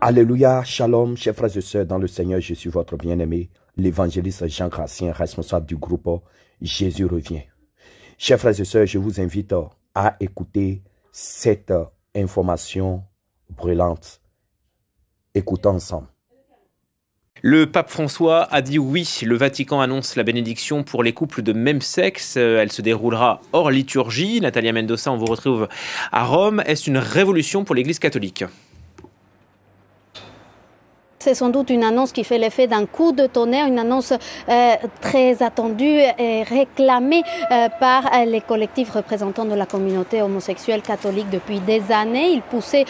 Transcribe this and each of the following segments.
Alléluia, shalom, chers frères et sœurs dans le Seigneur, je suis votre bien-aimé, l'évangéliste Jean Gracien, responsable du groupe Jésus revient. Chers frères et sœurs, je vous invite à écouter cette information brûlante. Écoutons ensemble. Le pape François a dit oui, le Vatican annonce la bénédiction pour les couples de même sexe, elle se déroulera hors liturgie. Natalia Mendoza, on vous retrouve à Rome. Est-ce une révolution pour l'Église catholique c'est sans doute une annonce qui fait l'effet d'un coup de tonnerre, une annonce euh, très attendue et réclamée euh, par euh, les collectifs représentants de la communauté homosexuelle catholique depuis des années. Ils poussaient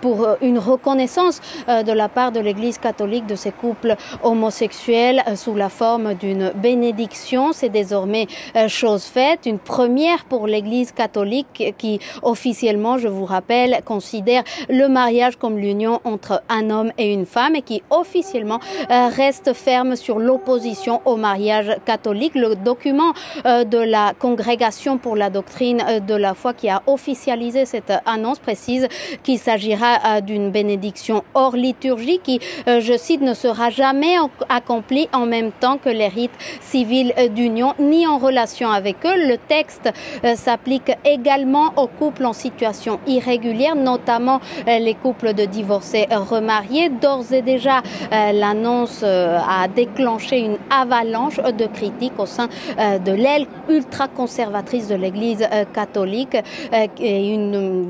pour une reconnaissance de la part de l'Église catholique de ces couples homosexuels sous la forme d'une bénédiction. C'est désormais chose faite, une première pour l'Église catholique qui officiellement, je vous rappelle, considère le mariage comme l'union entre un homme et une femme et qui officiellement euh, reste ferme sur l'opposition au mariage catholique. Le document euh, de la Congrégation pour la doctrine euh, de la foi qui a officialisé cette annonce précise qu'il s'agira d'une bénédiction hors liturgie qui, je cite, ne sera jamais accomplie en même temps que les rites civils d'union ni en relation avec eux. Le texte s'applique également aux couples en situation irrégulière, notamment les couples de divorcés remariés. D'ores et déjà, euh, l'annonce euh, a déclenché une avalanche de critiques au sein euh, de l'aile ultra-conservatrice de l'Église catholique et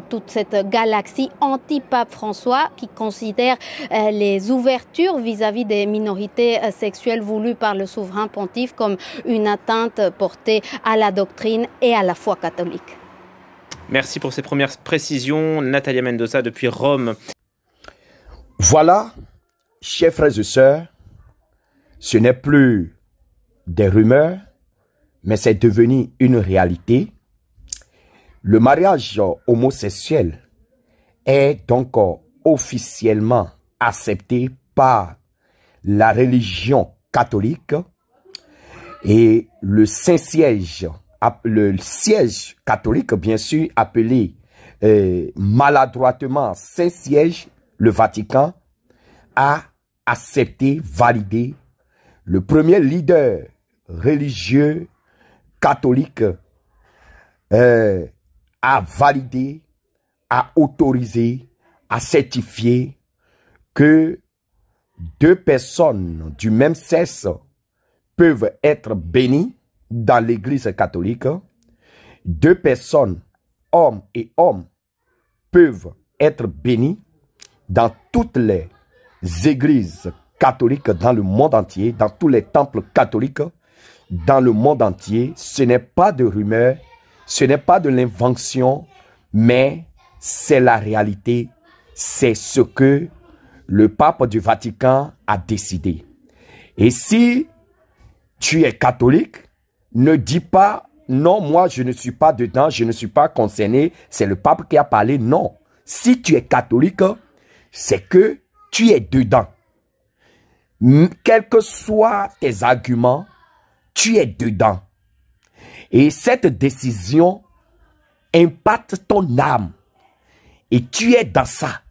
toute cette galaxie anti-pape François qui considère les ouvertures vis-à-vis des minorités sexuelles voulues par le souverain pontife comme une atteinte portée à la doctrine et à la foi catholique. Merci pour ces premières précisions. Natalia Mendoza depuis Rome. Voilà chers frères et sœurs, ce n'est plus des rumeurs, mais c'est devenu une réalité. Le mariage homosexuel est donc officiellement accepté par la religion catholique et le Saint-Siège, le siège catholique, bien sûr, appelé euh, maladroitement Saint-Siège, le Vatican, a accepté, validé le premier leader religieux catholique euh, a validé, a autorisé, a certifié que deux personnes du même sexe peuvent être bénies dans l'Église catholique. Deux personnes, hommes et hommes, peuvent être bénies dans toutes les églises catholiques dans le monde entier, dans tous les temples catholiques, dans le monde entier, ce n'est pas de rumeur, ce n'est pas de l'invention, mais c'est la réalité, c'est ce que le pape du Vatican a décidé. Et si tu es catholique, ne dis pas non, moi je ne suis pas dedans, je ne suis pas concerné, c'est le pape qui a parlé, non. Si tu es catholique, c'est que tu es dedans. Quels que soient tes arguments, tu es dedans. Et cette décision impacte ton âme. Et tu es dans ça.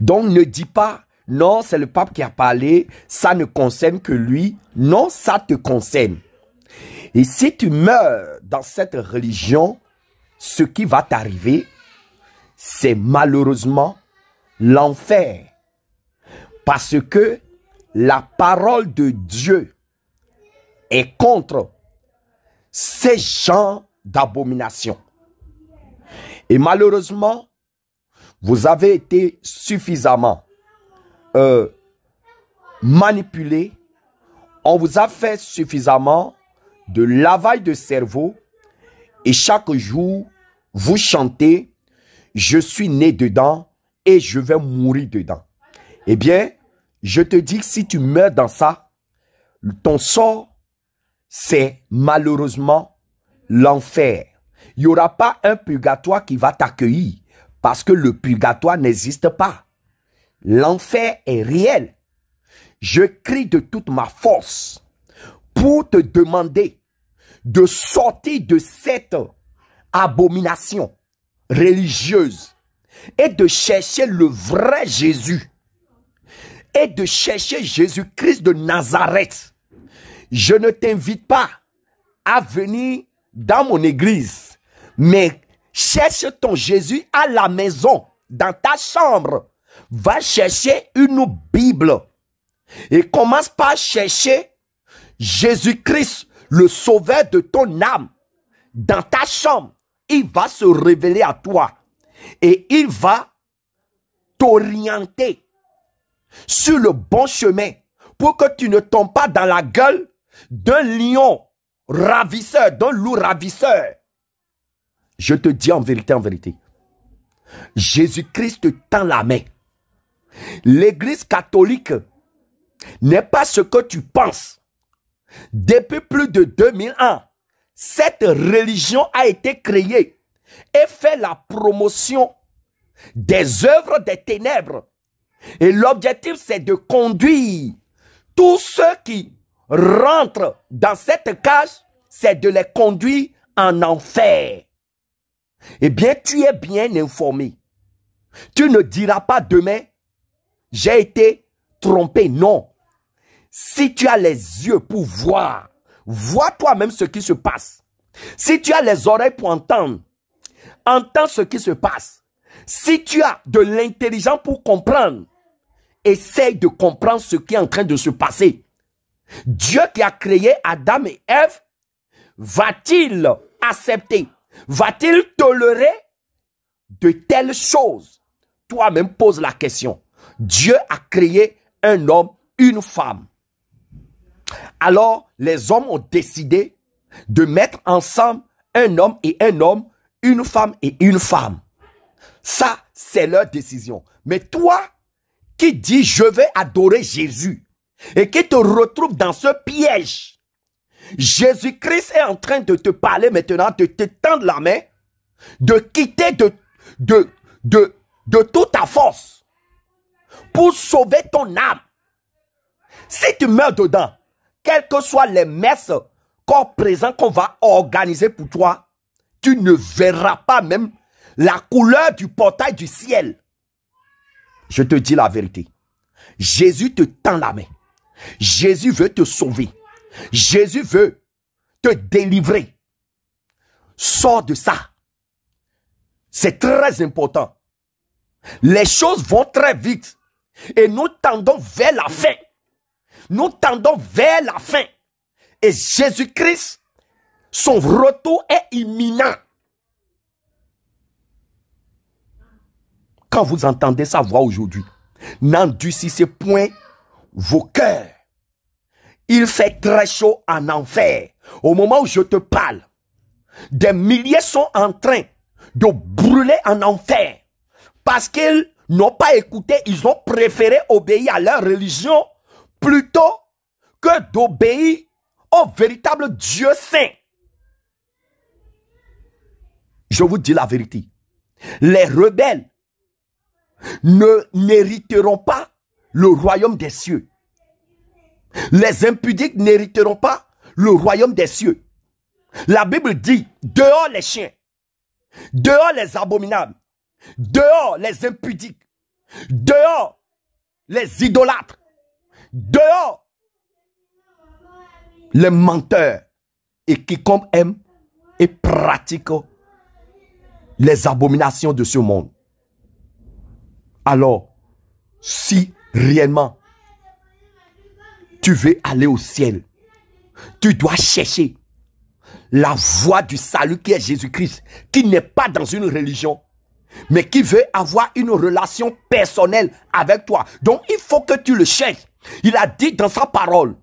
Donc ne dis pas, non, c'est le pape qui a parlé, ça ne concerne que lui. Non, ça te concerne. Et si tu meurs dans cette religion, ce qui va t'arriver, c'est malheureusement l'enfer. Parce que la parole de Dieu est contre ces gens d'abomination. Et malheureusement, vous avez été suffisamment euh, manipulé. On vous a fait suffisamment de lavage de cerveau. Et chaque jour, vous chantez, je suis né dedans, et je vais mourir dedans. Eh bien, je te dis que si tu meurs dans ça, ton sort, c'est malheureusement l'enfer. Il n'y aura pas un purgatoire qui va t'accueillir parce que le purgatoire n'existe pas. L'enfer est réel. Je crie de toute ma force pour te demander de sortir de cette abomination religieuse et de chercher le vrai Jésus et de chercher Jésus-Christ de Nazareth. Je ne t'invite pas à venir dans mon église, mais cherche ton Jésus à la maison, dans ta chambre. Va chercher une Bible et commence par chercher Jésus-Christ, le sauveur de ton âme, dans ta chambre. Il va se révéler à toi et il va t'orienter sur le bon chemin pour que tu ne tombes pas dans la gueule d'un lion ravisseur, d'un loup ravisseur. Je te dis en vérité, en vérité, Jésus-Christ te tend la main. L'Église catholique n'est pas ce que tu penses. Depuis plus de 2000 ans, cette religion a été créée et fait la promotion des œuvres des ténèbres. Et l'objectif, c'est de conduire tous ceux qui rentrent dans cette cage, c'est de les conduire en enfer. Eh bien, tu es bien informé. Tu ne diras pas demain, j'ai été trompé. Non. Si tu as les yeux pour voir, vois toi-même ce qui se passe. Si tu as les oreilles pour entendre, Entends ce qui se passe. Si tu as de l'intelligence pour comprendre, essaye de comprendre ce qui est en train de se passer. Dieu qui a créé Adam et Ève, va-t-il accepter, va-t-il tolérer de telles choses Toi-même pose la question. Dieu a créé un homme, une femme. Alors, les hommes ont décidé de mettre ensemble un homme et un homme une femme et une femme. Ça, c'est leur décision. Mais toi, qui dis je vais adorer Jésus et qui te retrouve dans ce piège, Jésus-Christ est en train de te parler maintenant, de te tendre la main, de quitter de, de, de, de toute ta force pour sauver ton âme. Si tu meurs dedans, quelles que soient les messes corps présents qu'on va organiser pour toi, tu ne verras pas même la couleur du portail du ciel. Je te dis la vérité. Jésus te tend la main. Jésus veut te sauver. Jésus veut te délivrer. Sors de ça. C'est très important. Les choses vont très vite. Et nous tendons vers la fin. Nous tendons vers la fin. Et Jésus-Christ son retour est imminent. Quand vous entendez sa voix aujourd'hui, n'endurcissez point vos cœurs. Il fait très chaud en enfer. Au moment où je te parle, des milliers sont en train de brûler en enfer parce qu'ils n'ont pas écouté, ils ont préféré obéir à leur religion plutôt que d'obéir au véritable Dieu saint. Je vous dis la vérité. Les rebelles ne n'hériteront pas le royaume des cieux. Les impudiques n'hériteront pas le royaume des cieux. La Bible dit, dehors les chiens, dehors les abominables, dehors les impudiques, dehors les idolâtres, dehors les menteurs et quiconque aime et pratique les abominations de ce monde. Alors, si réellement tu veux aller au ciel, tu dois chercher la voie du salut qui est Jésus-Christ, qui n'est pas dans une religion, mais qui veut avoir une relation personnelle avec toi. Donc, il faut que tu le cherches. Il a dit dans sa parole,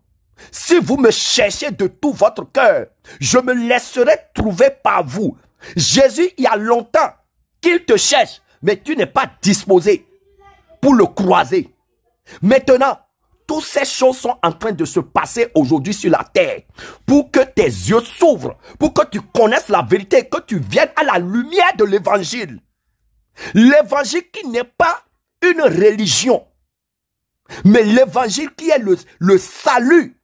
si vous me cherchez de tout votre cœur, je me laisserai trouver par vous Jésus, il y a longtemps qu'il te cherche, mais tu n'es pas disposé pour le croiser. Maintenant, toutes ces choses sont en train de se passer aujourd'hui sur la terre pour que tes yeux s'ouvrent, pour que tu connaisses la vérité, que tu viennes à la lumière de l'évangile. L'évangile qui n'est pas une religion, mais l'évangile qui est le, le salut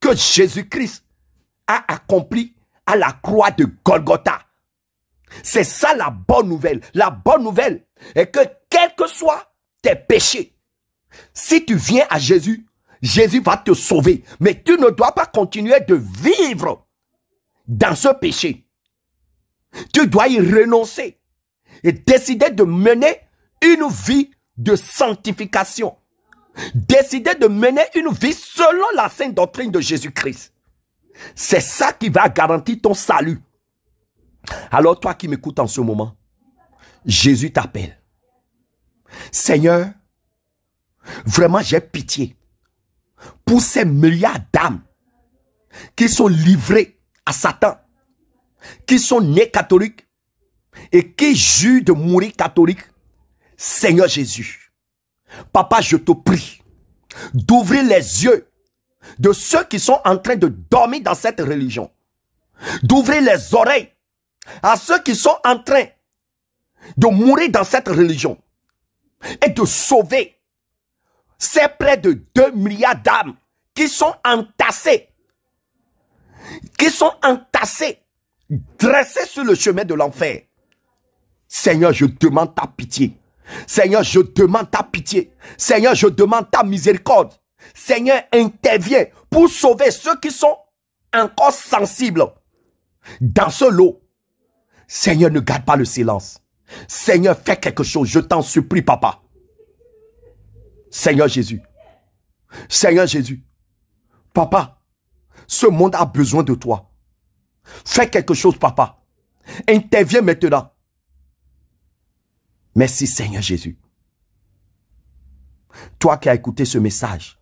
que Jésus-Christ a accompli à la croix de Golgotha. C'est ça la bonne nouvelle. La bonne nouvelle est que quels que soient tes péchés, si tu viens à Jésus, Jésus va te sauver. Mais tu ne dois pas continuer de vivre dans ce péché. Tu dois y renoncer et décider de mener une vie de sanctification. Décider de mener une vie selon la sainte doctrine de Jésus-Christ. C'est ça qui va garantir ton salut. Alors toi qui m'écoutes en ce moment, Jésus t'appelle. Seigneur, vraiment j'ai pitié pour ces milliards d'âmes qui sont livrées à Satan, qui sont nés catholiques et qui jurent de mourir catholiques Seigneur Jésus, Papa, je te prie d'ouvrir les yeux de ceux qui sont en train de dormir dans cette religion. D'ouvrir les oreilles à ceux qui sont en train de mourir dans cette religion et de sauver ces près de 2 milliards d'âmes qui sont entassées, qui sont entassées, dressées sur le chemin de l'enfer. Seigneur, je demande ta pitié. Seigneur, je demande ta pitié. Seigneur, je demande ta miséricorde. Seigneur, intervient pour sauver ceux qui sont encore sensibles dans ce lot. Seigneur, ne garde pas le silence. Seigneur, fais quelque chose. Je t'en supplie, papa. Seigneur Jésus. Seigneur Jésus. Papa, ce monde a besoin de toi. Fais quelque chose, papa. Interviens maintenant. Merci, Seigneur Jésus. Toi qui as écouté ce message,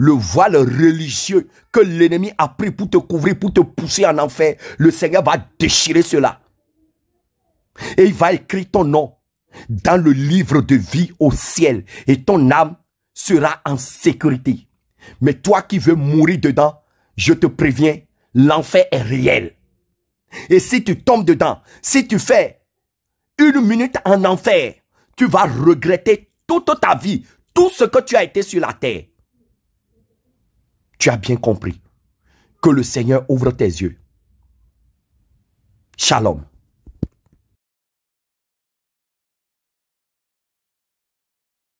le voile religieux que l'ennemi a pris pour te couvrir, pour te pousser en enfer, le Seigneur va déchirer cela. Et il va écrire ton nom dans le livre de vie au ciel et ton âme sera en sécurité. Mais toi qui veux mourir dedans, je te préviens, l'enfer est réel. Et si tu tombes dedans, si tu fais une minute en enfer, tu vas regretter toute ta vie, tout ce que tu as été sur la terre tu as bien compris. Que le Seigneur ouvre tes yeux. Shalom.